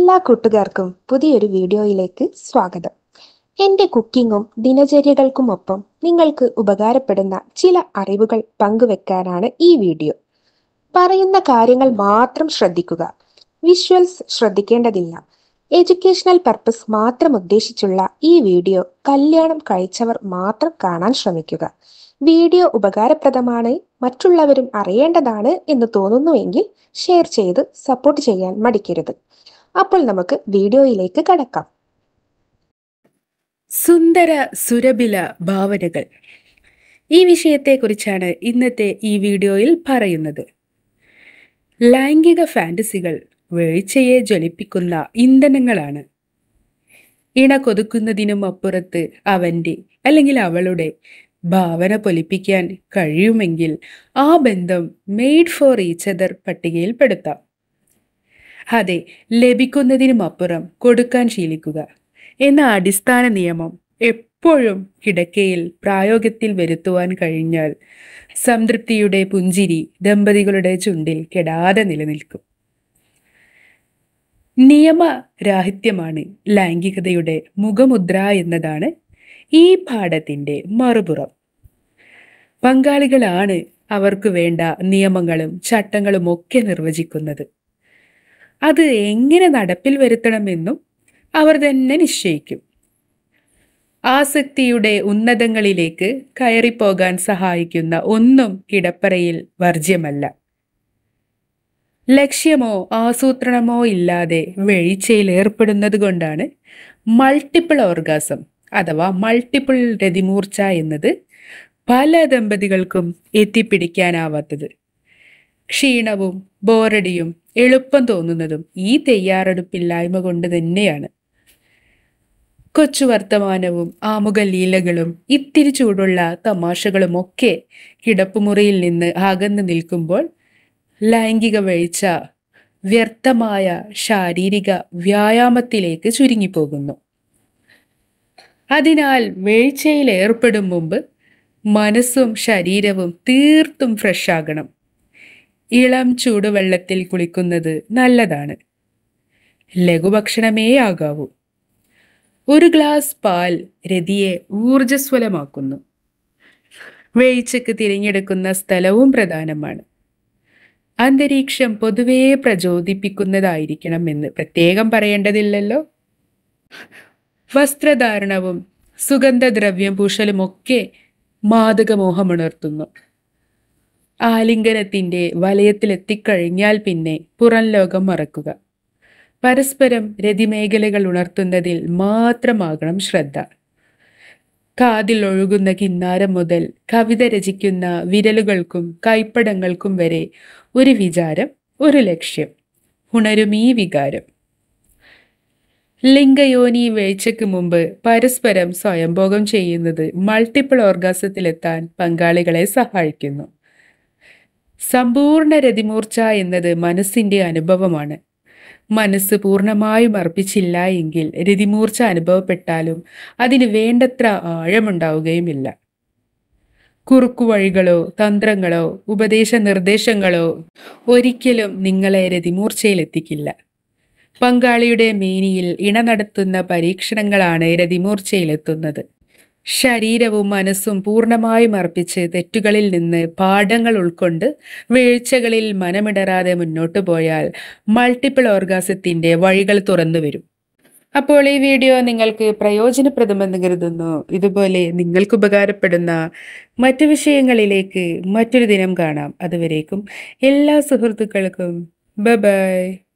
എല്ലാ കൂട്ടുകാർക്കും പുതിയൊരു വീഡിയോയിലേക്ക് സ്വാഗതം എൻ്റെ കുക്കിങ്ങും ദിനചര്യകൾക്കുമൊപ്പം നിങ്ങൾക്ക് ഉപകാരപ്പെടുന്ന ചില അറിവുകൾ പങ്കുവെക്കാനാണ് ഈ വീഡിയോ പറയുന്ന കാര്യങ്ങൾ മാത്രം ശ്രദ്ധിക്കുക വിഷ്വൽസ് ശ്രദ്ധിക്കേണ്ടതില്ല എഡ്യൂക്കേഷണൽ പർപ്പസ് മാത്രം ഉദ്ദേശിച്ചുള്ള ഈ വീഡിയോ കല്യാണം കഴിച്ചവർ മാത്രം കാണാൻ ശ്രമിക്കുക വീഡിയോ ഉപകാരപ്രദമാണ് മറ്റുള്ളവരും അറിയേണ്ടതാണ് എന്ന് തോന്നുന്നുവെങ്കിൽ ഷെയർ ചെയ്ത് സപ്പോർട്ട് ചെയ്യാൻ മടിക്കരുത് അപ്പോൾ നമുക്ക് വീഡിയോയിലേക്ക് കടക്കാം സുന്ദര സുരഭില ഭാവനകൾ ഈ വിഷയത്തെക്കുറിച്ചാണ് ഇന്നത്തെ ഈ വീഡിയോയിൽ പറയുന്നത് ലൈംഗിക ഫാൻറ്റസികൾ വേഴ്ചയെ ജ്വലിപ്പിക്കുന്ന ഇന്ധനങ്ങളാണ് കൊതുക്കുന്നതിനും അപ്പുറത്ത് അവൻ്റെ അല്ലെങ്കിൽ അവളുടെ ഭാവന പൊലിപ്പിക്കാൻ കഴിയുമെങ്കിൽ ആ ബന്ധം മെയ്ഡ് ഫോർ ഈച്ചതർ പട്ടികയിൽപ്പെടുത്താം അതെ ലഭിക്കുന്നതിനുമപ്പുറം കൊടുക്കാൻ ശീലിക്കുക എന്ന അടിസ്ഥാന നിയമം എപ്പോഴും കിടക്കയിൽ പ്രായോഗത്തിൽ വരുത്തുവാൻ കഴിഞ്ഞാൽ സംതൃപ്തിയുടെ പുഞ്ചിരി ദമ്പതികളുടെ ചുണ്ടിൽ കെടാതെ നിലനിൽക്കും നിയമരാഹിത്യമാണ് ലൈംഗികതയുടെ മുഖമുദ്ര എന്നതാണ് ഈ പാഠത്തിൻ്റെ മറുപുറം പങ്കാളികളാണ് അവർക്ക് വേണ്ട നിയമങ്ങളും ചട്ടങ്ങളും ഒക്കെ നിർവചിക്കുന്നത് അത് എങ്ങനെ നടപ്പിൽ വരുത്തണമെന്നും അവർ തന്നെ നിശ്ചയിക്കും ആസക്തിയുടെ ഉന്നതങ്ങളിലേക്ക് കയറിപ്പോകാൻ സഹായിക്കുന്ന ഒന്നും കിടപ്പറയിൽ വർജ്യമല്ല ലക്ഷ്യമോ ആസൂത്രണമോ ഇല്ലാതെ വെഴിച്ചയിൽ ഏർപ്പെടുന്നത് കൊണ്ടാണ് മൾട്ടിപ്പിൾ ഓർഗാസം അഥവാ മൾട്ടിപ്പിൾ രതിമൂർച്ച എന്നത് പല ദമ്പതികൾക്കും എത്തിപ്പിടിക്കാനാവാത്തത് ക്ഷീണവും ബോറടിയും എളുപ്പം തോന്നുന്നതും ഈ തയ്യാറെടുപ്പില്ലായ്മ കൊണ്ട് തന്നെയാണ് കൊച്ചു വർത്തമാനവും ആമുഖ ലീലകളും ഇത്തിരി ചൂടുള്ള തമാശകളും ഒക്കെ കിടപ്പുമുറിയിൽ നിന്ന് അകന്നു നിൽക്കുമ്പോൾ ലൈംഗിക വീഴ്ച വ്യർത്ഥമായ ശാരീരിക വ്യായാമത്തിലേക്ക് ചുരുങ്ങിപ്പോകുന്നു അതിനാൽ വീഴ്ചയിൽ ഏർപ്പെടും മുമ്പ് മനസ്സും ശരീരവും തീർത്തും ഫ്രഷ് ആകണം ഇളം ചൂടുവെള്ളത്തിൽ കുളിക്കുന്നത് നല്ലതാണ് ലഘുഭക്ഷണമേ ആകാവൂ ഒരു ഗ്ലാസ് പാൽ രതിയെ ഊർജ്ജസ്വലമാക്കുന്നു വേഴ്ചക്ക് തിരഞ്ഞെടുക്കുന്ന സ്ഥലവും പ്രധാനമാണ് അന്തരീക്ഷം പൊതുവേ പ്രചോദിപ്പിക്കുന്നതായിരിക്കണം എന്ന് പ്രത്യേകം പറയേണ്ടതില്ലല്ലോ വസ്ത്രധാരണവും സുഗന്ധദ്രവ്യം പൂശലുമൊക്കെ മാതകമോഹമുണർത്തുന്നു ആലിംഗനത്തിൻ്റെ വലയത്തിലെത്തിക്കഴിഞ്ഞാൽ പിന്നെ പുറം ലോകം മറക്കുക പരസ്പരം രതിമേഖലകൾ ഉണർത്തുന്നതിൽ മാത്രമാകണം ശ്രദ്ധ കാതിൽ ഒഴുകുന്ന കിന്നാരം മുതൽ കവിത രചിക്കുന്ന വിരലുകൾക്കും കൈപ്പടങ്ങൾക്കും വരെ ഒരു വിചാരം ഒരു ലക്ഷ്യം ഉണരും ഈ വികാരം ലിംഗയോനി വേഴ്ചയ്ക്ക് മുമ്പ് പരസ്പരം സ്വയംഭോഗം ചെയ്യുന്നത് മൾട്ടിപ്പിൾ ഓർഗാസത്തിലെത്താൻ പങ്കാളികളെ സഹായിക്കുന്നു സമ്പൂർണ്ണ രതിമൂർച്ച എന്നത് മനസ്സിൻ്റെ അനുഭവമാണ് മനസ്സ് പൂർണ്ണമായും അർപ്പിച്ചില്ല എങ്കിൽ രതിമൂർച്ച അനുഭവപ്പെട്ടാലും അതിന് വേണ്ടത്ര ആഴമുണ്ടാവുകയുമില്ല കുറുക്കുവഴികളോ തന്ത്രങ്ങളോ ഉപദേശ നിർദ്ദേശങ്ങളോ ഒരിക്കലും നിങ്ങളെ രതിമൂർച്ചയിലെത്തിക്കില്ല പങ്കാളിയുടെ മേനിയിൽ ഇണ നടത്തുന്ന പരീക്ഷണങ്ങളാണ് രതിമൂർച്ചയിലെത്തുന്നത് ശരീരവും മനസ്സും പൂർണ്ണമായും അർപ്പിച്ച് തെറ്റുകളിൽ നിന്ന് പാഠങ്ങൾ ഉൾക്കൊണ്ട് വീഴ്ചകളിൽ മനമിടരാതെ മുന്നോട്ടു പോയാൽ മൾട്ടിപ്പിൾ ഓർഗാസത്തിൻ്റെ വഴികൾ തുറന്നു വരും അപ്പോൾ ഈ വീഡിയോ നിങ്ങൾക്ക് പ്രയോജനപ്രദമെന്ന് കരുതുന്നു ഇതുപോലെ നിങ്ങൾക്ക് ഉപകാരപ്പെടുന്ന മറ്റു വിഷയങ്ങളിലേക്ക് മറ്റൊരു ദിനം കാണാം അതുവരേക്കും എല്ലാ സുഹൃത്തുക്കൾക്കും ബബായ്